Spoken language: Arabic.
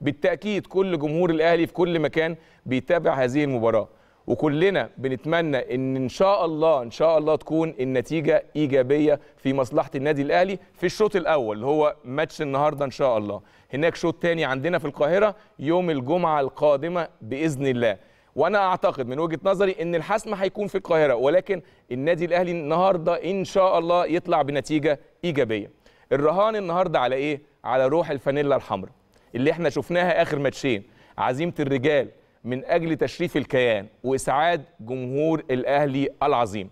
بالتاكيد كل جمهور الاهلي في كل مكان بيتابع هذه المباراه وكلنا بنتمنى ان ان شاء الله ان شاء الله تكون النتيجه ايجابيه في مصلحه النادي الاهلي في الشوط الاول اللي هو ماتش النهارده ان شاء الله هناك شوط تاني عندنا في القاهره يوم الجمعه القادمه باذن الله وانا اعتقد من وجهه نظري ان الحسم هيكون في القاهره ولكن النادي الاهلي النهارده ان شاء الله يطلع بنتيجه ايجابيه الرهان النهارده على ايه على روح الفانيلا الحمراء اللي احنا شفناها اخر ماتشين عزيمه الرجال من اجل تشريف الكيان واسعاد جمهور الاهلي العظيم